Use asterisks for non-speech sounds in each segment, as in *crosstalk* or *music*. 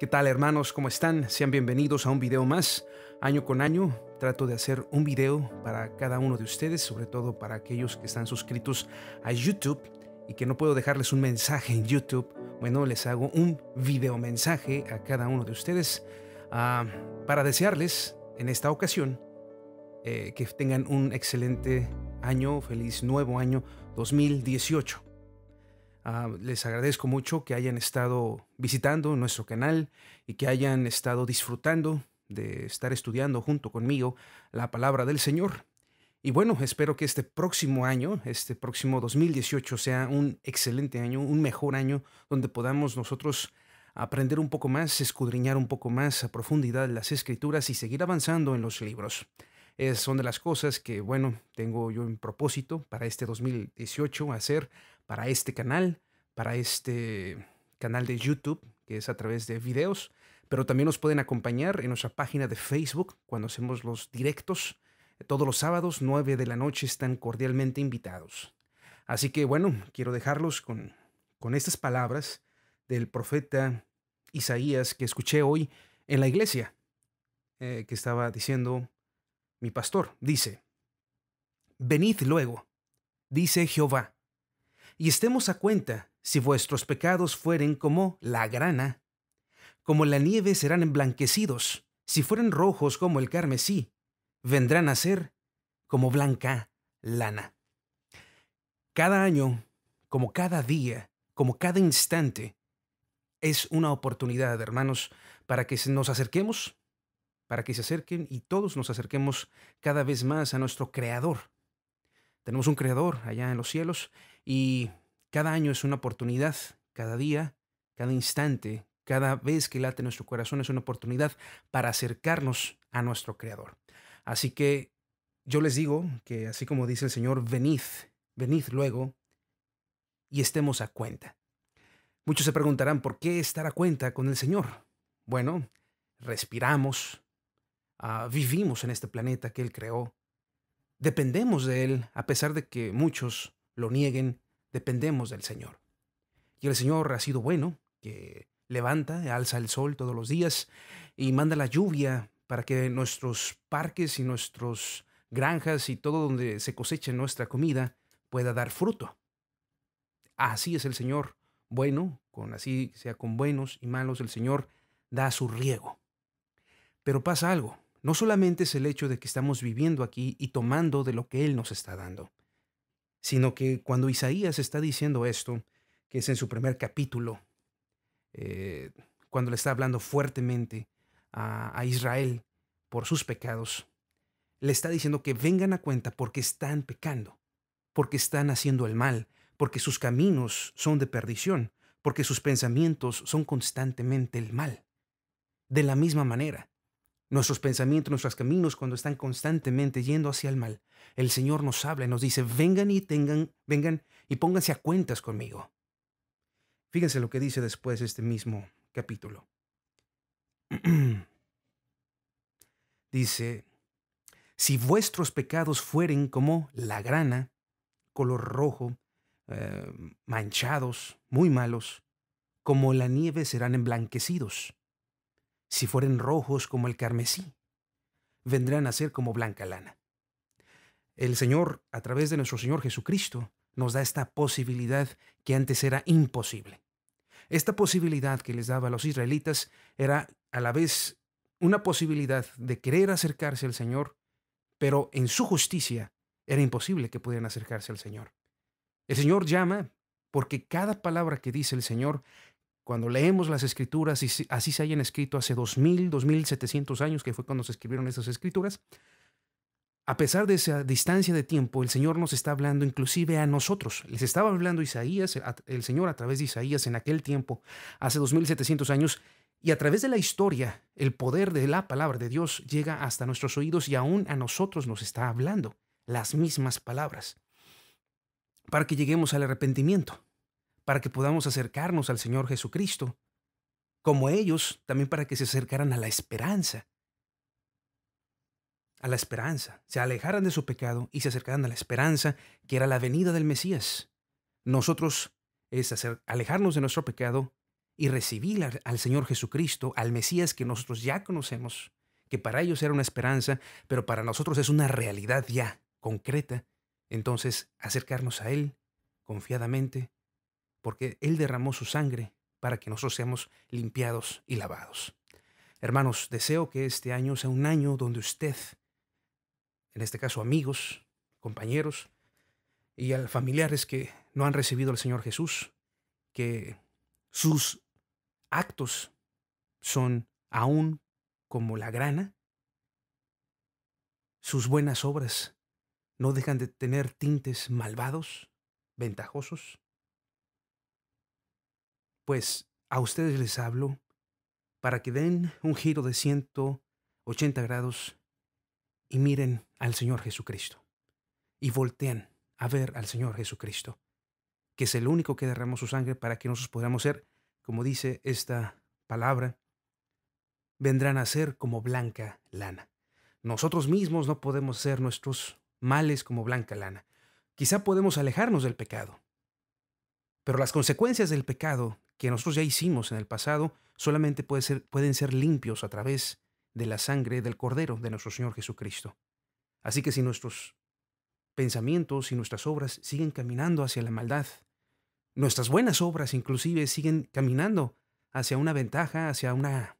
¿Qué tal hermanos? ¿Cómo están? Sean bienvenidos a un video más. Año con año trato de hacer un video para cada uno de ustedes, sobre todo para aquellos que están suscritos a YouTube y que no puedo dejarles un mensaje en YouTube. Bueno, les hago un video mensaje a cada uno de ustedes ah, para desearles en esta ocasión eh, que tengan un excelente año, feliz nuevo año 2018. Ah, les agradezco mucho que hayan estado visitando nuestro canal y que hayan estado disfrutando de estar estudiando junto conmigo la palabra del Señor. Y bueno, espero que este próximo año, este próximo 2018, sea un excelente año, un mejor año, donde podamos nosotros aprender un poco más, escudriñar un poco más a profundidad las escrituras y seguir avanzando en los libros. Es, son de las cosas que, bueno, tengo yo en propósito para este 2018 hacer para este canal, para este canal de YouTube, que es a través de videos, pero también nos pueden acompañar en nuestra página de Facebook cuando hacemos los directos. Todos los sábados, 9 de la noche, están cordialmente invitados. Así que bueno, quiero dejarlos con, con estas palabras del profeta Isaías que escuché hoy en la iglesia, eh, que estaba diciendo mi pastor. Dice, venid luego, dice Jehová y estemos a cuenta, si vuestros pecados fueren como la grana, como la nieve serán emblanquecidos, si fueren rojos como el carmesí, vendrán a ser como blanca lana. Cada año, como cada día, como cada instante, es una oportunidad, hermanos, para que nos acerquemos, para que se acerquen y todos nos acerquemos cada vez más a nuestro Creador. Tenemos un Creador allá en los cielos y cada año es una oportunidad, cada día, cada instante, cada vez que late nuestro corazón es una oportunidad para acercarnos a nuestro Creador. Así que yo les digo que así como dice el Señor, venid, venid luego y estemos a cuenta. Muchos se preguntarán, ¿por qué estar a cuenta con el Señor? Bueno, respiramos, ah, vivimos en este planeta que Él creó, dependemos de Él, a pesar de que muchos lo nieguen, dependemos del Señor. Y el Señor ha sido bueno, que levanta, alza el sol todos los días y manda la lluvia para que nuestros parques y nuestras granjas y todo donde se coseche nuestra comida pueda dar fruto. Así es el Señor bueno, con así sea con buenos y malos, el Señor da su riego. Pero pasa algo, no solamente es el hecho de que estamos viviendo aquí y tomando de lo que Él nos está dando, sino que cuando Isaías está diciendo esto, que es en su primer capítulo, eh, cuando le está hablando fuertemente a Israel por sus pecados, le está diciendo que vengan a cuenta porque están pecando, porque están haciendo el mal, porque sus caminos son de perdición, porque sus pensamientos son constantemente el mal. De la misma manera, Nuestros pensamientos, nuestros caminos, cuando están constantemente yendo hacia el mal, el Señor nos habla y nos dice, vengan y tengan, vengan y pónganse a cuentas conmigo. Fíjense lo que dice después este mismo capítulo. *clears throat* dice, si vuestros pecados fueren como la grana, color rojo, eh, manchados, muy malos, como la nieve serán emblanquecidos si fueren rojos como el carmesí, vendrán a ser como blanca lana. El Señor, a través de nuestro Señor Jesucristo, nos da esta posibilidad que antes era imposible. Esta posibilidad que les daba a los israelitas era a la vez una posibilidad de querer acercarse al Señor, pero en su justicia era imposible que pudieran acercarse al Señor. El Señor llama porque cada palabra que dice el Señor cuando leemos las escrituras, y así se hayan escrito hace 2.000, 2.700 años, que fue cuando se escribieron esas escrituras, a pesar de esa distancia de tiempo, el Señor nos está hablando inclusive a nosotros. Les estaba hablando Isaías, el Señor a través de Isaías en aquel tiempo, hace 2700 años, y a través de la historia, el poder de la palabra de Dios llega hasta nuestros oídos y aún a nosotros nos está hablando las mismas palabras, para que lleguemos al arrepentimiento para que podamos acercarnos al Señor Jesucristo, como ellos también para que se acercaran a la esperanza, a la esperanza, se alejaran de su pecado y se acercaran a la esperanza que era la venida del Mesías. Nosotros es alejarnos de nuestro pecado y recibir al Señor Jesucristo, al Mesías que nosotros ya conocemos, que para ellos era una esperanza, pero para nosotros es una realidad ya concreta. Entonces, acercarnos a Él confiadamente porque Él derramó su sangre para que nosotros seamos limpiados y lavados. Hermanos, deseo que este año sea un año donde usted, en este caso amigos, compañeros y familiares que no han recibido al Señor Jesús, que sus actos son aún como la grana, sus buenas obras no dejan de tener tintes malvados, ventajosos, pues a ustedes les hablo para que den un giro de 180 grados y miren al Señor Jesucristo. Y voltean a ver al Señor Jesucristo, que es el único que derramó su sangre para que nosotros podamos ser, como dice esta palabra, vendrán a ser como blanca lana. Nosotros mismos no podemos ser nuestros males como blanca lana. Quizá podemos alejarnos del pecado, pero las consecuencias del pecado que nosotros ya hicimos en el pasado solamente pueden ser limpios a través de la sangre del Cordero de nuestro Señor Jesucristo. Así que si nuestros pensamientos y nuestras obras siguen caminando hacia la maldad, nuestras buenas obras inclusive siguen caminando hacia una ventaja, hacia una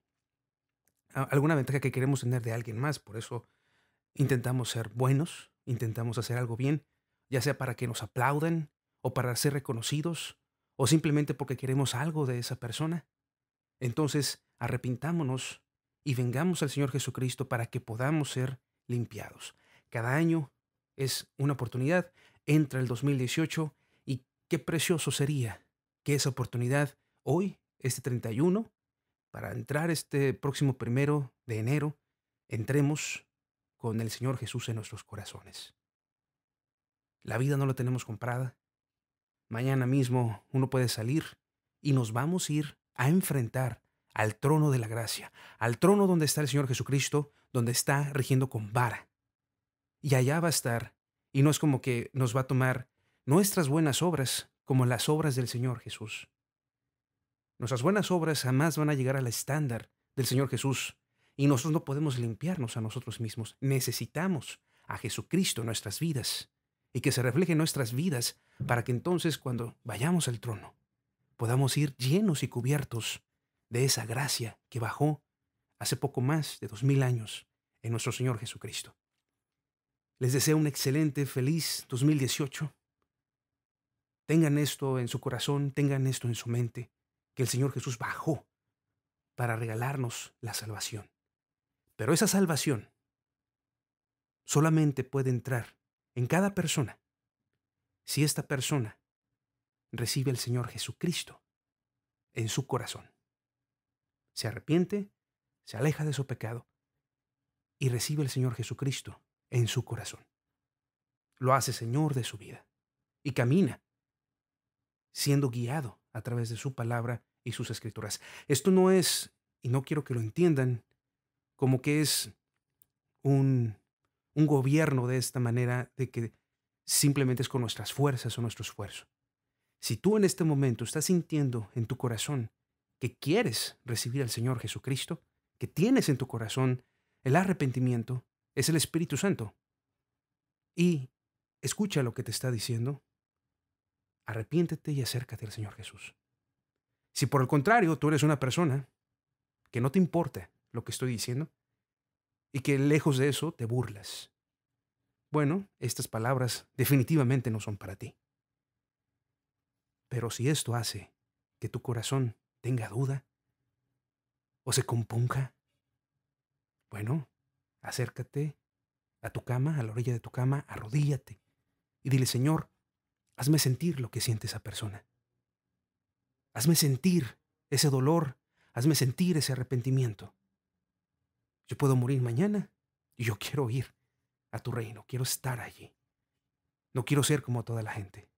alguna ventaja que queremos tener de alguien más, por eso intentamos ser buenos, intentamos hacer algo bien, ya sea para que nos aplaudan o para ser reconocidos o simplemente porque queremos algo de esa persona. Entonces, arrepintámonos y vengamos al Señor Jesucristo para que podamos ser limpiados. Cada año es una oportunidad, entra el 2018 y qué precioso sería que esa oportunidad hoy, este 31, para entrar este próximo primero de enero, entremos con el Señor Jesús en nuestros corazones. La vida no la tenemos comprada, Mañana mismo uno puede salir y nos vamos a ir a enfrentar al trono de la gracia, al trono donde está el Señor Jesucristo, donde está regiendo con vara. Y allá va a estar, y no es como que nos va a tomar nuestras buenas obras como las obras del Señor Jesús. Nuestras buenas obras jamás van a llegar al estándar del Señor Jesús, y nosotros no podemos limpiarnos a nosotros mismos. Necesitamos a Jesucristo en nuestras vidas, y que se refleje en nuestras vidas para que entonces cuando vayamos al trono podamos ir llenos y cubiertos de esa gracia que bajó hace poco más de dos mil años en nuestro Señor Jesucristo. Les deseo un excelente, feliz 2018. Tengan esto en su corazón, tengan esto en su mente, que el Señor Jesús bajó para regalarnos la salvación. Pero esa salvación solamente puede entrar en cada persona si esta persona recibe al Señor Jesucristo en su corazón. Se arrepiente, se aleja de su pecado y recibe al Señor Jesucristo en su corazón. Lo hace Señor de su vida y camina siendo guiado a través de su palabra y sus escrituras. Esto no es, y no quiero que lo entiendan, como que es un, un gobierno de esta manera de que simplemente es con nuestras fuerzas o nuestro esfuerzo. Si tú en este momento estás sintiendo en tu corazón que quieres recibir al Señor Jesucristo, que tienes en tu corazón el arrepentimiento, es el Espíritu Santo. Y escucha lo que te está diciendo, arrepiéntete y acércate al Señor Jesús. Si por el contrario tú eres una persona que no te importa lo que estoy diciendo y que lejos de eso te burlas, bueno, estas palabras definitivamente no son para ti. Pero si esto hace que tu corazón tenga duda o se compunja, bueno, acércate a tu cama, a la orilla de tu cama, arrodíllate y dile, Señor, hazme sentir lo que siente esa persona. Hazme sentir ese dolor, hazme sentir ese arrepentimiento. Yo puedo morir mañana y yo quiero ir a tu reino, quiero estar allí. No quiero ser como toda la gente.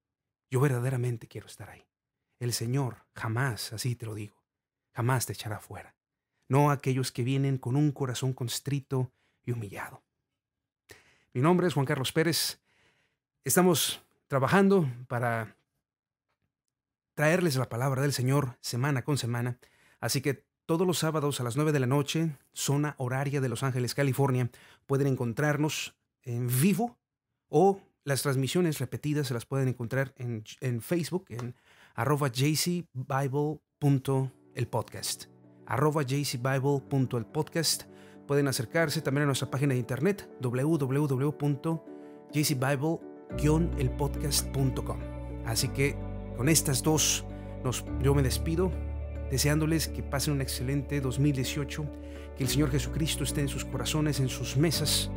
Yo verdaderamente quiero estar ahí. El Señor jamás, así te lo digo, jamás te echará fuera. No aquellos que vienen con un corazón constrito y humillado. Mi nombre es Juan Carlos Pérez. Estamos trabajando para traerles la palabra del Señor semana con semana. Así que todos los sábados a las 9 de la noche, zona horaria de Los Ángeles, California, pueden encontrarnos en vivo o las transmisiones repetidas se las pueden encontrar en, en Facebook en arroba jcbible.elpodcast. arroba jcbible.elpodcast. Pueden acercarse también a nuestra página de internet www.jcbible-elpodcast.com. Así que con estas dos nos, yo me despido deseándoles que pasen un excelente 2018, que el Señor Jesucristo esté en sus corazones, en sus mesas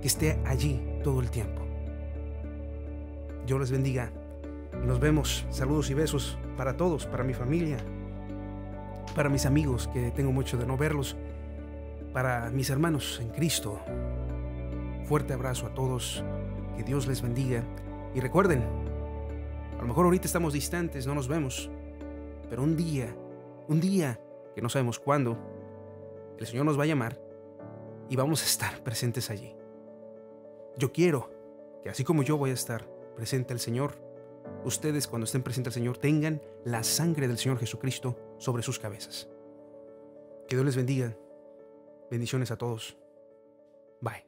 que esté allí todo el tiempo. Dios les bendiga. Nos vemos. Saludos y besos para todos, para mi familia, para mis amigos, que tengo mucho de no verlos, para mis hermanos en Cristo. Fuerte abrazo a todos. Que Dios les bendiga. Y recuerden, a lo mejor ahorita estamos distantes, no nos vemos, pero un día, un día que no sabemos cuándo, el Señor nos va a llamar y vamos a estar presentes allí. Yo quiero que así como yo voy a estar presente al Señor, ustedes cuando estén presentes al Señor tengan la sangre del Señor Jesucristo sobre sus cabezas. Que Dios les bendiga. Bendiciones a todos. Bye.